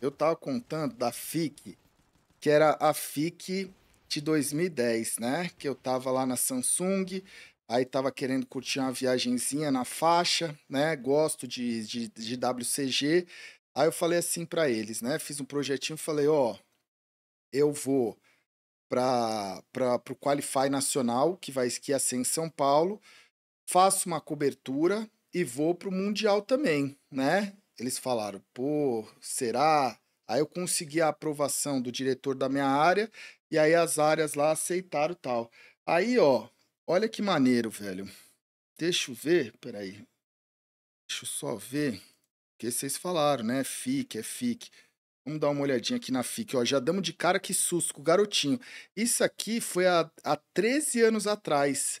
eu tava contando da FIC, que era a FIC de 2010, né? Que eu tava lá na Samsung, aí tava querendo curtir uma viagenzinha na faixa, né? Gosto de, de, de WCG. Aí eu falei assim para eles, né? Fiz um projetinho, falei, ó, eu vou para o Qualify Nacional, que vai esquiar ser em São Paulo, faço uma cobertura e vou para o Mundial também, né? eles falaram, pô, será? Aí eu consegui a aprovação do diretor da minha área e aí as áreas lá aceitaram tal. Aí, ó, olha que maneiro, velho. Deixa eu ver, peraí. Deixa eu só ver o que vocês falaram, né? FIC, é FIC. Vamos dar uma olhadinha aqui na FIC, ó. Já damos de cara que susto com o garotinho. Isso aqui foi há, há 13 anos atrás.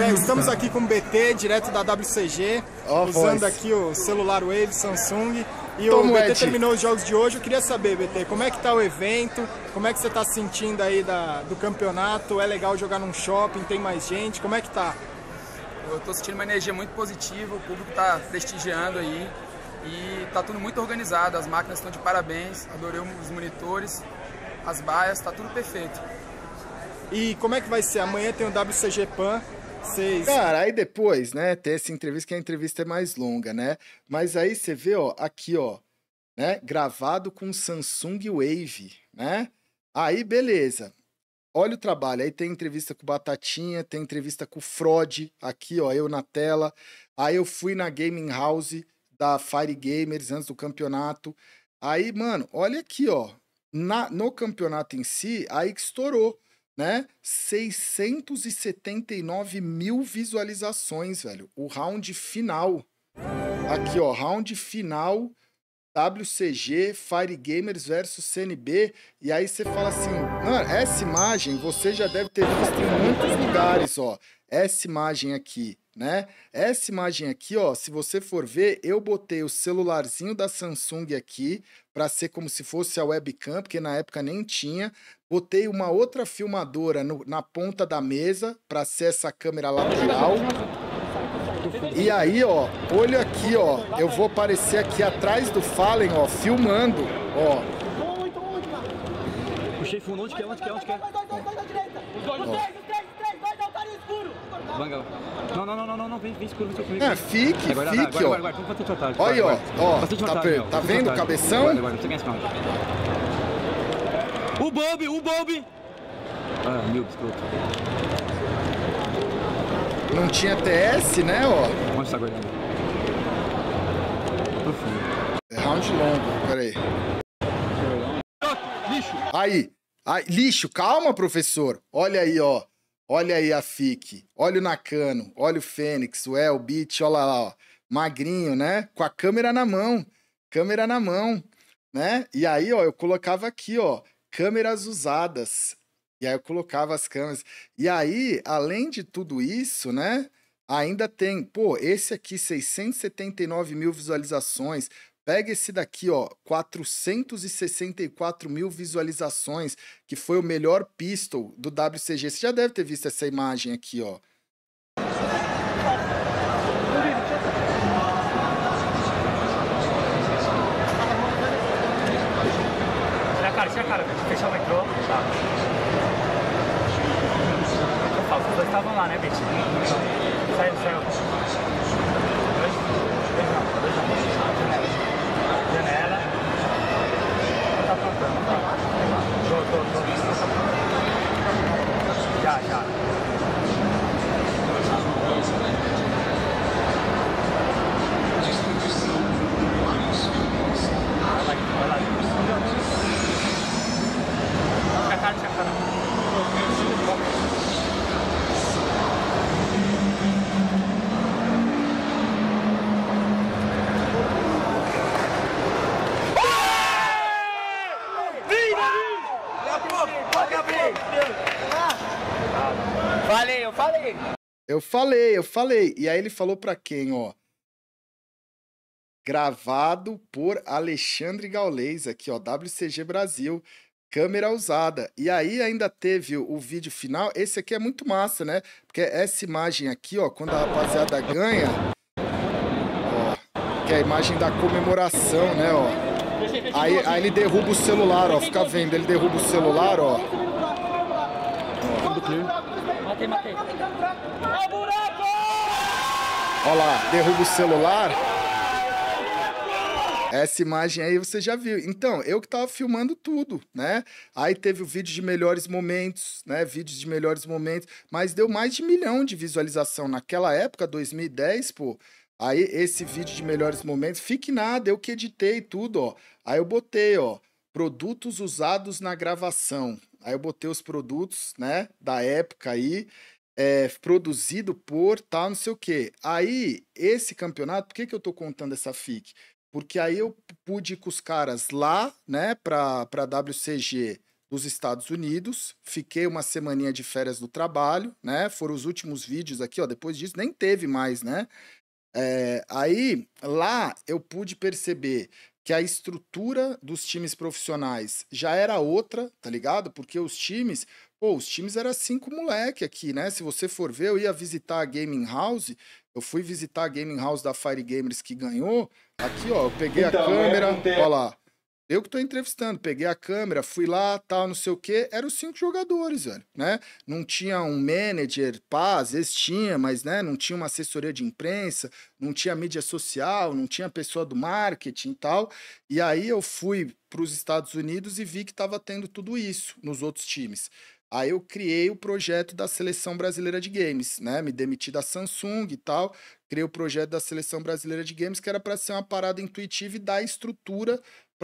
É, estamos aqui com o BT, direto da WCG, oh, usando aqui o celular Wave, Samsung. E Tom o BT Ed. terminou os jogos de hoje. Eu queria saber, BT, como é que tá o evento? Como é que você está sentindo aí da, do campeonato? É legal jogar num shopping? Tem mais gente? Como é que tá? Eu estou sentindo uma energia muito positiva, o público está prestigiando aí. E tá tudo muito organizado, as máquinas estão de parabéns, adorei os monitores, as baias, tá tudo perfeito. E como é que vai ser? Amanhã tem o WCG Pan. Seis. Cara, aí depois, né, tem essa entrevista, que a entrevista é mais longa, né? Mas aí você vê, ó, aqui, ó, né, gravado com Samsung Wave, né? Aí, beleza. Olha o trabalho. Aí tem entrevista com Batatinha, tem entrevista com o Frode, aqui, ó, eu na tela. Aí eu fui na Gaming House da Fire Gamers antes do campeonato. Aí, mano, olha aqui, ó. Na, no campeonato em si, aí que estourou né? 679 mil visualizações, velho. O round final. Aqui, ó, round final WCG, Fire Gamers versus CNB, e aí você fala assim, mano, essa imagem você já deve ter visto em muitos lugares, ó. Essa imagem aqui, né? Essa imagem aqui, ó, se você for ver, eu botei o celularzinho da Samsung aqui para ser como se fosse a webcam, porque na época nem tinha. Botei uma outra filmadora no, na ponta da mesa para ser essa câmera lateral. E aí, ó, olho aqui, ó. Eu vou aparecer aqui atrás do Fallen, ó, filmando, ó. Puxei fundo, onde quer, onde quer, onde quer. Dois, dois, dois, dois da direita. Os dois, os três, dois, Não, não, não, não, não, vem, vem escuro, vem comigo. É, fique, fique, ó. Guarda, guarda, guarda, vamos fazer otário. Olha, ó, ó, tá vendo o cabeção? Guarda, guarda, não precisa ganhar esse O Bob, o Bob. Ah, meu, desculpa. Não tinha TS, né, ó. Onde tá aguentando? fundo. É round longo, peraí. Lixo! Aí. aí. Lixo, calma, professor. Olha aí, ó. Olha aí a FIC. Olha o Nakano. Olha o Fênix, o El, o olha lá, ó. Magrinho, né? Com a câmera na mão. Câmera na mão, né? E aí, ó, eu colocava aqui, ó. Câmeras usadas. E aí eu colocava as câmeras. E aí, além de tudo isso, né? Ainda tem, pô, esse aqui, 679 mil visualizações. Pega esse daqui, ó, 464 mil visualizações, que foi o melhor pistol do WCG. Você já deve ter visto essa imagem aqui, ó. 我他部分来北京。Eu falei, eu falei. E aí ele falou para quem, ó? Gravado por Alexandre Gaules, aqui, ó, WCG Brasil, câmera usada. E aí ainda teve o vídeo final. Esse aqui é muito massa, né? Porque essa imagem aqui, ó, quando a rapaziada ganha, ó, que é a imagem da comemoração, né, ó. Aí, aí ele derruba o celular, ó, fica vendo, ele derruba o celular, ó. ó matei, matei. É buraco! Olha lá, derruba o celular. Essa imagem aí você já viu. Então, eu que tava filmando tudo, né? Aí teve o vídeo de melhores momentos, né? Vídeos de melhores momentos, mas deu mais de milhão de visualização naquela época, 2010, pô. Aí esse vídeo de melhores momentos, fique nada, eu que editei tudo, ó. Aí eu botei, ó, produtos usados na gravação. Aí eu botei os produtos, né, da época aí, é, produzido por tal, tá, não sei o quê. Aí, esse campeonato, por que, que eu tô contando essa FIC? Porque aí eu pude ir com os caras lá, né, pra, pra WCG dos Estados Unidos, fiquei uma semaninha de férias do trabalho, né, foram os últimos vídeos aqui, ó, depois disso nem teve mais, né, é, aí, lá eu pude perceber que a estrutura dos times profissionais já era outra, tá ligado? Porque os times, pô, os times eram cinco moleque aqui, né? Se você for ver, eu ia visitar a Gaming House, eu fui visitar a Gaming House da Fire Gamers que ganhou. Aqui, ó, eu peguei então, a é câmera, ó lá. Eu que estou entrevistando, peguei a câmera, fui lá, tal, não sei o quê. Eram cinco jogadores, velho, né? Não tinha um manager, pá, às vezes tinha, mas né, não tinha uma assessoria de imprensa, não tinha mídia social, não tinha pessoa do marketing e tal. E aí eu fui para os Estados Unidos e vi que estava tendo tudo isso nos outros times. Aí eu criei o projeto da Seleção Brasileira de Games, né? Me demiti da Samsung e tal, criei o projeto da Seleção Brasileira de Games, que era para ser uma parada intuitiva e dar estrutura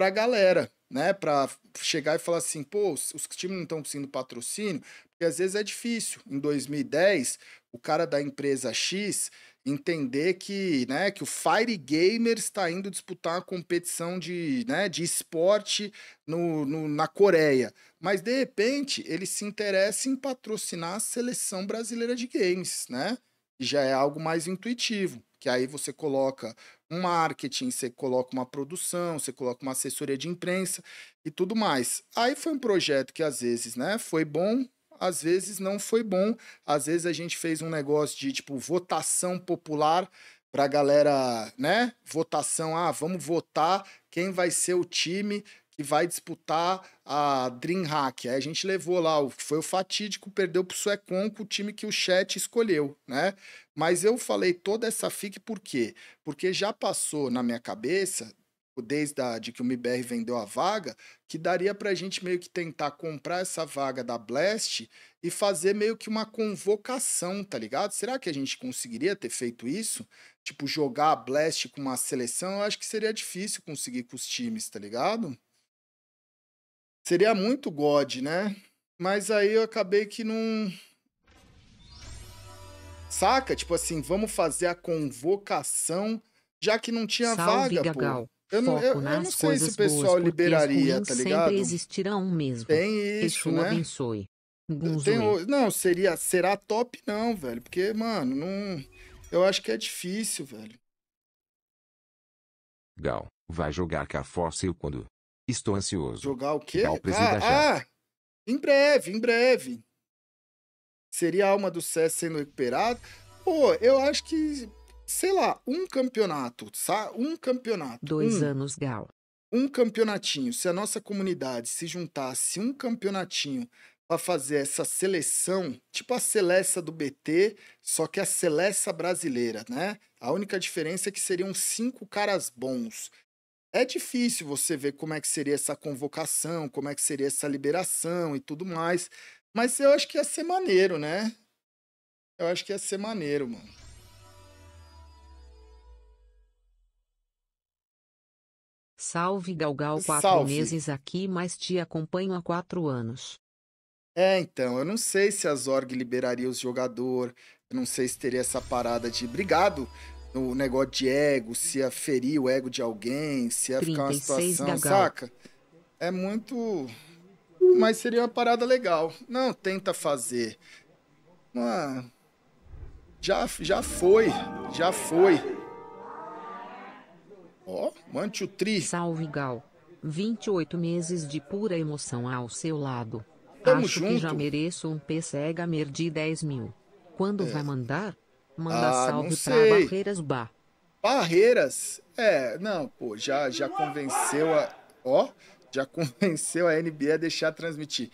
a galera, né? Para chegar e falar assim, pô, os times não estão conseguindo patrocínio, porque às vezes é difícil. Em 2010, o cara da empresa X entender que, né, que o Fire Gamer está indo disputar uma competição de, né, de esporte no, no, na Coreia. Mas, de repente, ele se interessa em patrocinar a seleção brasileira de games, né? E já é algo mais intuitivo, que aí você coloca um marketing, você coloca uma produção, você coloca uma assessoria de imprensa e tudo mais. Aí foi um projeto que às vezes, né, foi bom, às vezes não foi bom. Às vezes a gente fez um negócio de tipo votação popular pra galera, né? Votação, ah, vamos votar quem vai ser o time que vai disputar a DreamHack. Aí a gente levou lá, foi o fatídico, perdeu pro Suecon com o time que o chat escolheu, né? Mas eu falei toda essa FIC por quê? Porque já passou na minha cabeça, desde a, de que o MBR vendeu a vaga, que daria para a gente meio que tentar comprar essa vaga da Blast e fazer meio que uma convocação, tá ligado? Será que a gente conseguiria ter feito isso? Tipo, jogar a Blast com uma seleção? Eu acho que seria difícil conseguir com os times, tá ligado? Seria muito God, né? Mas aí eu acabei que não. Saca? Tipo assim, vamos fazer a convocação, já que não tinha Salve, vaga, Gagal. pô. Eu não, eu, eu não sei se o pessoal liberaria, tá ligado? Sempre existirão mesmo. Tem isso, né? abençoe. não, seria, será top não, velho. Porque, mano, não, eu acho que é difícil, velho. Gal, vai jogar com a Fóssil quando? Estou ansioso. Jogar o quê? Ah, ah, em breve, em breve. Seria a alma do CS sendo recuperada? Pô, eu acho que, sei lá, um campeonato, sabe? Um campeonato. Dois um. anos, Gal. Um campeonatinho. Se a nossa comunidade se juntasse um campeonatinho para fazer essa seleção, tipo a seleça do BT, só que a seleça brasileira, né? A única diferença é que seriam cinco caras bons é difícil você ver como é que seria essa convocação, como é que seria essa liberação e tudo mais. Mas eu acho que ia ser maneiro, né? Eu acho que ia ser maneiro, mano. Salve Galgal, quatro Salve. meses aqui, mas te acompanho há quatro anos. É, então, eu não sei se a Zorg liberaria os jogador, eu não sei se teria essa parada de. Obrigado no negócio de ego, se ia ferir o ego de alguém, se ia ficar uma situação, gagal. saca? É muito. Mas seria uma parada legal. Não, tenta fazer. Mano, já, já foi, já foi. Ó, oh, mante o tri. Salve, Gal. 28 meses de pura emoção ao seu lado. Tamo Acho junto. que já mereço um PCH mer de 10 mil. Quando é. vai mandar? Manda ah, salve pra Barreiras Bar. Barreiras? É, não, pô, já, já convenceu a. Ó, já convenceu a NBA a deixar transmitir.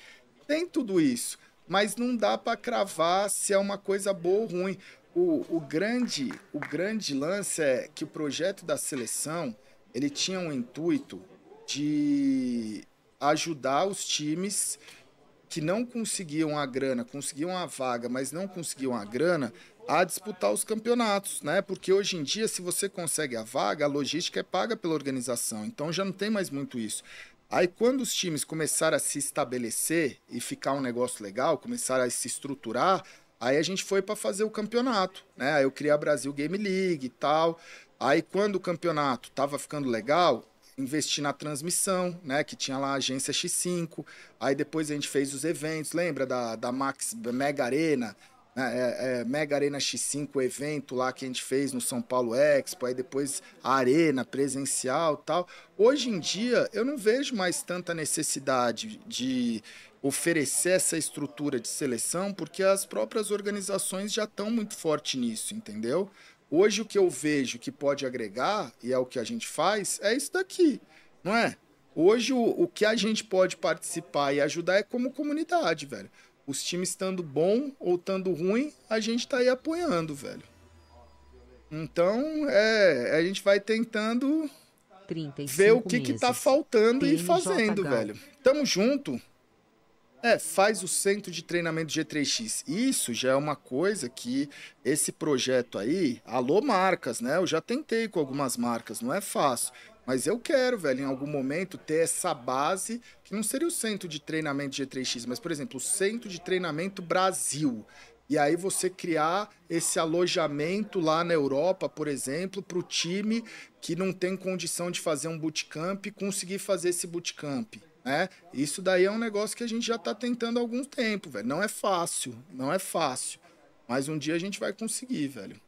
Tem tudo isso, mas não dá para cravar se é uma coisa boa ou ruim. O, o, grande, o grande lance é que o projeto da seleção ele tinha um intuito de ajudar os times que não conseguiam a grana, conseguiam a vaga, mas não conseguiam a grana, a disputar os campeonatos, né? Porque hoje em dia, se você consegue a vaga, a logística é paga pela organização, então já não tem mais muito isso. Aí quando os times começaram a se estabelecer e ficar um negócio legal, começaram a se estruturar, aí a gente foi para fazer o campeonato, né? Aí eu criei a Brasil Game League e tal. Aí quando o campeonato tava ficando legal, investi na transmissão, né? Que tinha lá a agência X5. Aí depois a gente fez os eventos, lembra da, da Max Mega Arena? Né, é, é, Mega Arena X5, o evento lá que a gente fez no São Paulo Expo, aí depois a arena presencial tal. Hoje em dia eu não vejo mais tanta necessidade de oferecer essa estrutura de seleção, porque as próprias organizações já estão muito forte nisso, entendeu? Hoje o que eu vejo que pode agregar, e é o que a gente faz, é isso daqui, não é? Hoje o, o que a gente pode participar e ajudar é como comunidade, velho. Os times estando bom ou estando ruim, a gente tá aí apoiando, velho. Então, é, a gente vai tentando ver o que, meses. que tá faltando e fazendo, velho. Tamo junto. É, faz o centro de treinamento G3X. Isso já é uma coisa que esse projeto aí, alô marcas, né? Eu já tentei com algumas marcas, não é fácil. Mas eu quero, velho, em algum momento ter essa base, que não seria o centro de treinamento G3X, mas, por exemplo, o centro de treinamento Brasil. E aí você criar esse alojamento lá na Europa, por exemplo, para o time que não tem condição de fazer um bootcamp conseguir fazer esse bootcamp. Né? Isso daí é um negócio que a gente já está tentando há algum tempo, velho. Não é fácil, não é fácil. Mas um dia a gente vai conseguir, velho.